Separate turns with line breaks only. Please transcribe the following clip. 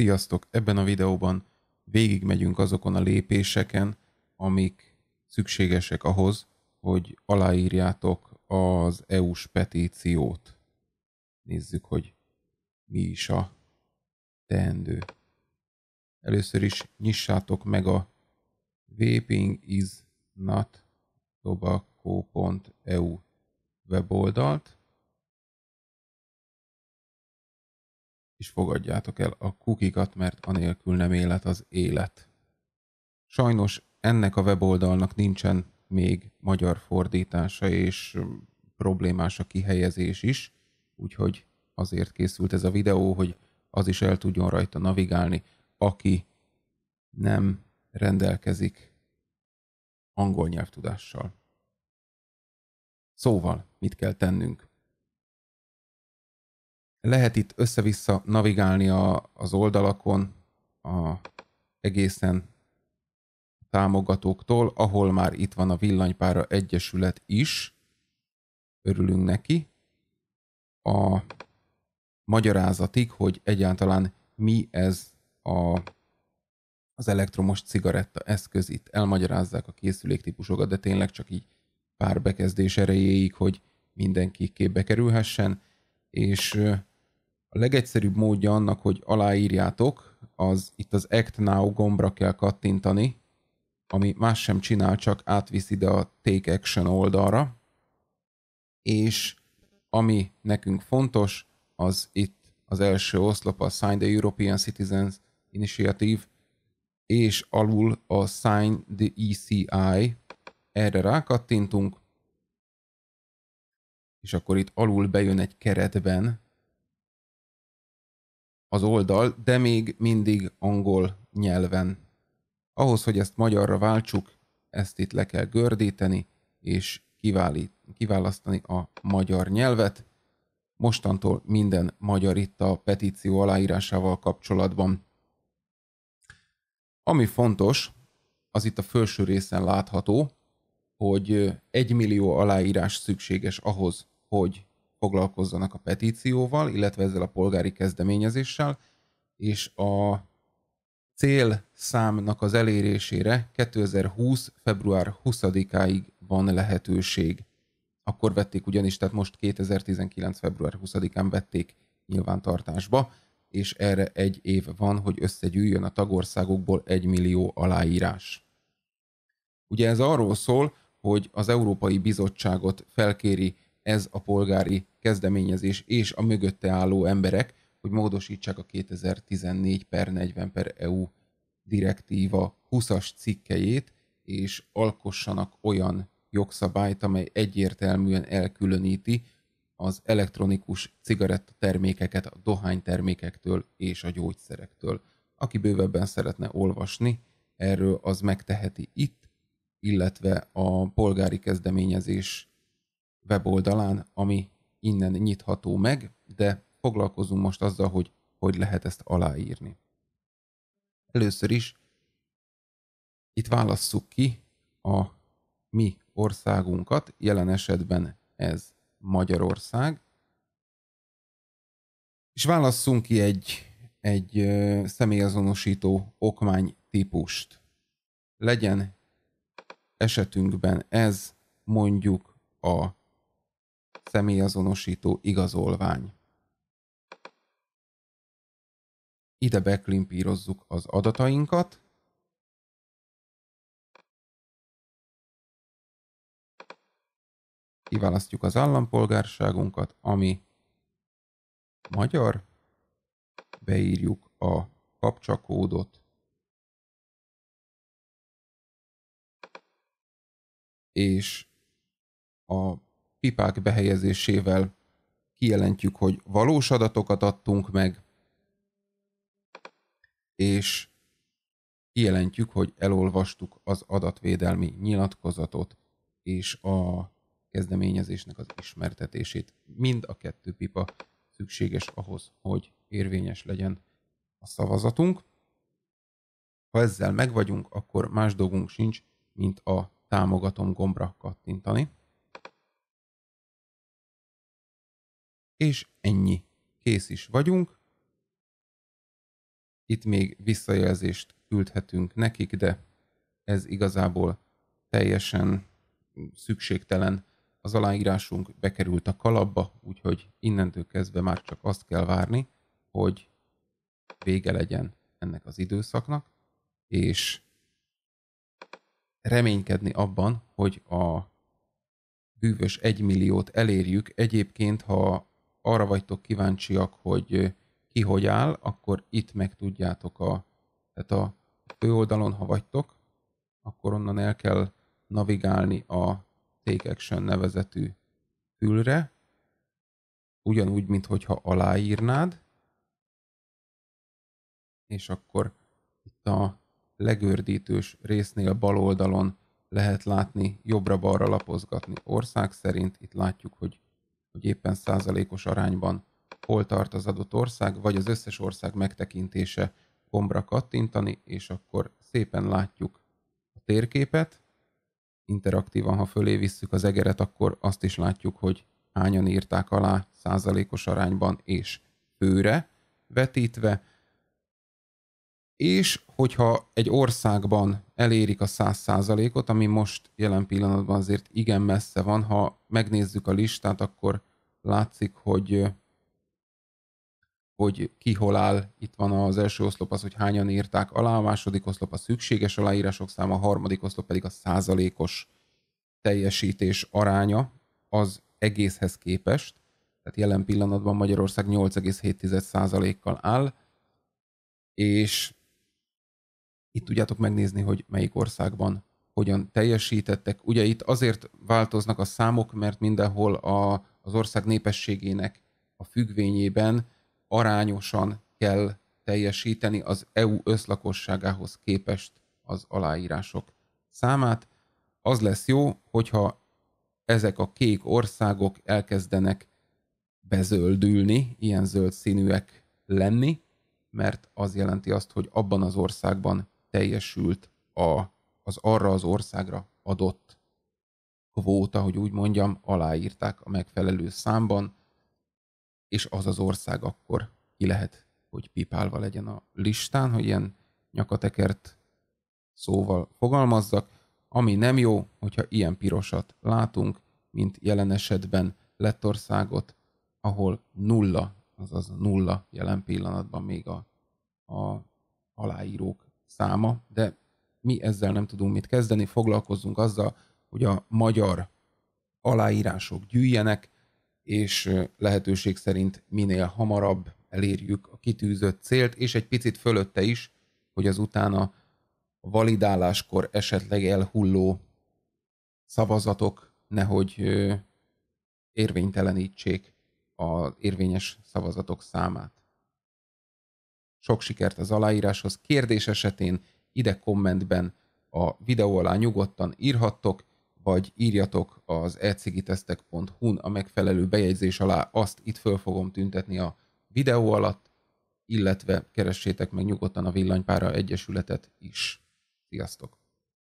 Sziasztok! Ebben a videóban végigmegyünk azokon a lépéseken, amik szükségesek ahhoz, hogy aláírjátok az EU-s petíciót. Nézzük, hogy mi is a teendő. Először is nyissátok meg a vaping weboldalt, és fogadjátok el a kukikat, mert anélkül nem élet az élet. Sajnos ennek a weboldalnak nincsen még magyar fordítása, és problémás a kihelyezés is, úgyhogy azért készült ez a videó, hogy az is el tudjon rajta navigálni, aki nem rendelkezik angol nyelvtudással. Szóval, mit kell tennünk? Lehet itt össze-vissza navigálni a, az oldalakon a egészen támogatóktól, ahol már itt van a Villanypára Egyesület is. Örülünk neki. A magyarázatig, hogy egyáltalán mi ez a, az elektromos cigaretta eszköz. Itt elmagyarázzák a készüléktípusokat, de tényleg csak így pár bekezdés erejéig, hogy mindenki képbe kerülhessen, és a legegyszerűbb módja annak, hogy aláírjátok, az itt az Act Now gombra kell kattintani, ami más sem csinál, csak átvisz ide a Take Action oldalra, és ami nekünk fontos, az itt az első oszlop a Sign the European Citizens Initiative, és alul a Sign the ECI, erre rákattintunk, és akkor itt alul bejön egy keretben az oldal, de még mindig angol nyelven. Ahhoz, hogy ezt magyarra váltsuk, ezt itt le kell gördíteni, és kiváli, kiválasztani a magyar nyelvet. Mostantól minden magyar itt a petíció aláírásával kapcsolatban. Ami fontos, az itt a felső részen látható, hogy egy millió aláírás szükséges ahhoz, hogy foglalkozzanak a petícióval, illetve ezzel a polgári kezdeményezéssel, és a célszámnak az elérésére 2020. február 20-áig van lehetőség. Akkor vették ugyanis, tehát most 2019. február 20-án vették nyilvántartásba, és erre egy év van, hogy összegyűjjön a tagországokból egy millió aláírás. Ugye ez arról szól, hogy az Európai Bizottságot felkéri ez a polgári kezdeményezés és a mögötte álló emberek, hogy módosítsák a 2014 per 40 per EU direktíva 20-as cikkejét, és alkossanak olyan jogszabályt, amely egyértelműen elkülöníti az elektronikus termékeket a dohánytermékektől és a gyógyszerektől. Aki bővebben szeretne olvasni, erről az megteheti itt, illetve a polgári kezdeményezés weboldalán, ami innen nyitható meg, de foglalkozunk most azzal, hogy hogy lehet ezt aláírni. Először is itt válasszuk ki a mi országunkat, jelen esetben ez Magyarország, és válasszunk ki egy, egy személyazonosító okmány típust. Legyen esetünkben ez mondjuk a személyazonosító igazolvány. Ide beklimpírozzuk az adatainkat, kiválasztjuk az állampolgárságunkat, ami magyar, beírjuk a kapcsakódot, és a pipák behelyezésével. Kijelentjük, hogy valós adatokat adtunk meg, és kijelentjük, hogy elolvastuk az adatvédelmi nyilatkozatot és a kezdeményezésnek az ismertetését. Mind a kettő pipa szükséges ahhoz, hogy érvényes legyen a szavazatunk. Ha ezzel megvagyunk, akkor más dolgunk sincs, mint a támogatom gombra kattintani. És ennyi. Kész is vagyunk. Itt még visszajelzést küldhetünk nekik, de ez igazából teljesen szükségtelen. Az aláírásunk bekerült a kalapba, úgyhogy innentől kezdve már csak azt kell várni, hogy vége legyen ennek az időszaknak, és reménykedni abban, hogy a bűvös milliót elérjük. Egyébként, ha arra vagytok kíváncsiak, hogy ki hogy áll, akkor itt megtudjátok a, tehát a fő oldalon, ha vagytok, akkor onnan el kell navigálni a Take Action nevezetű fülre, ugyanúgy, mint hogyha aláírnád, és akkor itt a legördítős résznél bal oldalon lehet látni jobbra-balra lapozgatni ország szerint. Itt látjuk, hogy hogy éppen százalékos arányban hol tart az adott ország, vagy az összes ország megtekintése gombra kattintani, és akkor szépen látjuk a térképet. Interaktívan, ha fölé visszük az egeret, akkor azt is látjuk, hogy hányan írták alá százalékos arányban és főre vetítve. És hogyha egy országban elérik a 100 százalékot ami most jelen pillanatban azért igen messze van, ha megnézzük a listát, akkor látszik, hogy hogy ki hol áll. Itt van az első oszlop az, hogy hányan írták alá, a második oszlop a szükséges aláírások száma, a harmadik oszlop pedig a százalékos teljesítés aránya az egészhez képest. Tehát jelen pillanatban Magyarország 8,7%-kal áll, és itt tudjátok megnézni, hogy melyik országban hogyan teljesítettek. Ugye itt azért változnak a számok, mert mindenhol a az ország népességének a függvényében arányosan kell teljesíteni az EU összlakosságához képest az aláírások számát. Az lesz jó, hogyha ezek a kék országok elkezdenek bezöldülni, ilyen zöld színűek lenni, mert az jelenti azt, hogy abban az országban teljesült a, az arra az országra adott kvóta, hogy úgy mondjam, aláírták a megfelelő számban, és az az ország akkor ki lehet, hogy pipálva legyen a listán, hogy ilyen nyakatekert szóval fogalmazzak. Ami nem jó, hogyha ilyen pirosat látunk, mint jelen esetben Lettországot, ahol nulla, azaz nulla jelen pillanatban még a, a aláírók száma, de mi ezzel nem tudunk mit kezdeni, foglalkozzunk azzal, hogy a magyar aláírások gyűjjenek, és lehetőség szerint minél hamarabb elérjük a kitűzött célt, és egy picit fölötte is, hogy az utána validáláskor esetleg elhulló szavazatok nehogy érvénytelenítsék az érvényes szavazatok számát. Sok sikert az aláíráshoz. Kérdés esetén ide kommentben a videó alá nyugodtan írhattok, vagy írjatok az ecigitesztek.hu-n a megfelelő bejegyzés alá, azt itt föl fogom tüntetni a videó alatt, illetve keressétek meg nyugodtan a Villanypára Egyesületet is. Sziasztok!